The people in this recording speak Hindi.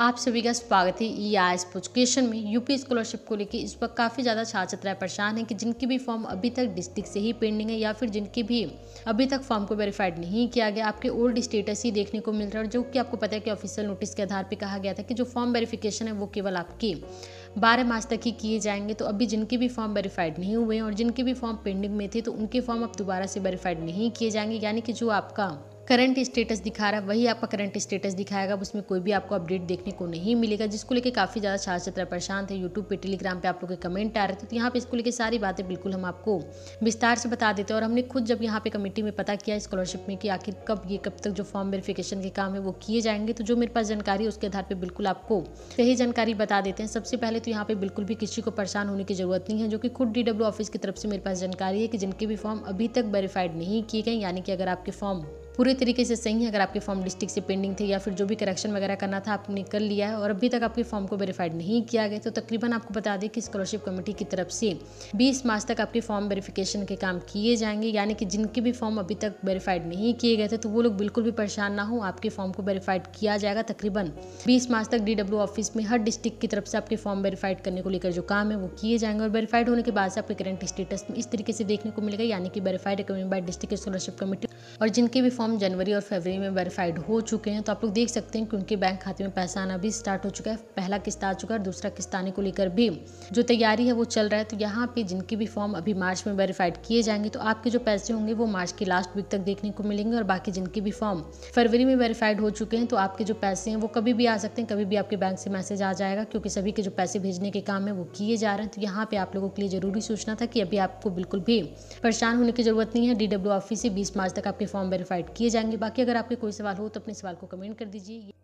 आप सभी का स्वागत है ई आर एजुकेशन में यूपी स्कॉलरशिप को लेकर इस वक्त काफ़ी ज़्यादा छात्र छात्राएं परेशान हैं कि जिनकी भी फॉर्म अभी तक डिस्ट्रिक्ट से ही पेंडिंग है या फिर जिनकी भी अभी तक फॉर्म को वेरीफाइड नहीं किया गया आपके ओल्ड स्टेटस ही देखने को मिल रहा है जो कि आपको पता है कि ऑफिशियल नोटिस के आधार पर कहा गया था कि जो फॉर्म वेरीफिकेशन है वो केवल आपकी बारह मार्च तक ही किए जाएंगे तो अभी जिनके भी फॉर्म वेरीफाइड नहीं हुए हैं और जिनके भी फॉर्म पेंडिंग में थे तो उनके फॉर्म अब दोबारा से वेरीफाइड नहीं किए जाएंगे यानी कि जो आपका करंट स्टेटस दिखा रहा है वही आपका करंट स्टेटस दिखाएगा उसमें कोई भी आपको अपडेट देखने को नहीं मिलेगा जिसको लेके काफ़ी ज़्यादा छात्र छात्रा परेशान थे यूट्यूब पे टेलीग्राम पे आप लोग के कमेंट आ रहे थे तो यहाँ पे इसको लेके सारी बातें बिल्कुल हम आपको विस्तार से बता देते हैं और हमने खुद जब यहाँ पे कमेटी में पता किया स्कॉलरशिप में कि आखिर कब ये कब तक जो फॉर्म वेरिफिकेशन के काम है वो किए जाएंगे तो जो मेरे पास जानकारी है उसके आधार पर बिल्कुल आपको सही जानकारी बता देते हैं सबसे पहले तो यहाँ पर बिल्कुल भी किसी को परेशान होने की ज़रूरत नहीं है जो कि खुद डी ऑफिस की तरफ से मेरे पास जानकारी है कि जिनके भी फॉर्म अभी तक वेरीफाइड नहीं किए गए यानी कि अगर आपके फॉर्म पूरे तरीके से सही है अगर आपके फॉर्म डिस्ट्रिक्ट से पेंडिंग थे या फिर जो भी करेक्शन वगैरह करना था आपने कर लिया है और अभी तक आपके फॉर्म को वेरीफाइड नहीं किया गया तो तकरीबन आपको बता दें कि स्कॉलरशिप कमेटी की तरफ से बीस मार्च तक आपके फॉर्म वेरीफिकेशन के काम किए जाएंगे यानी कि जिनके भी फॉर्म अभी तक वेरीफाइड नहीं किए गए थे तो वो लोग बिल्कुल भी परेशान ना हो आपके फॉर्म को वेरीफाइड किया जाएगा तकरीबन बीस मार्च तक डी ऑफिस में हर डिस्ट्रिक्ट की तरफ से आपके फॉर्म वेरीफाइड करने को लेकर जो काम है वो किए जाएंगे और वेरीफाइड होने के बाद से आपके करंट स्टेटस इस तरीके से देखने को मिलेगा यानी कि verified by by district scholarship committee और जिनके भी फॉर्म फॉर्म जनवरी और फरवरी में वेरीफाइड हो चुके हैं तो आप लोग देख सकते हैं कि उनके बैंक खाते में पैसा आना भी स्टार्ट हो चुका है पहला किस्त आ चुका है और दूसरा किस्त आने को लेकर भी जो तैयारी है वो चल रहा है तो यहाँ पे जिनके भी फॉर्म अभी मार्च में वेरीफाइड किए जाएंगे तो आपके जो पैसे होंगे वो मार्च की लास्ट वीक तक देखने को मिलेंगे और बाकी जिनके भी फॉर्म फरवरी में वेरीफाइड हो चुके हैं तो आपके जो पैसे हैं वो कभी भी आ सकते हैं कभी भी आपके बैंक से मैसेज आ जाएगा क्योंकि सभी के जो पैसे भेजने के काम है वो किए जा रहे हैं तो यहाँ पे आप लोगों के लिए जरूरी सूचना था कि अभी आपको बिल्कुल भी परेशान होने की जरूरत नहीं है डी ऑफिस से बीस मार्च तक आपके फॉर्म वेरीफाइड किए जाएंगे बाकी अगर आपके कोई सवाल हो तो अपने सवाल को कमेंट कर दीजिए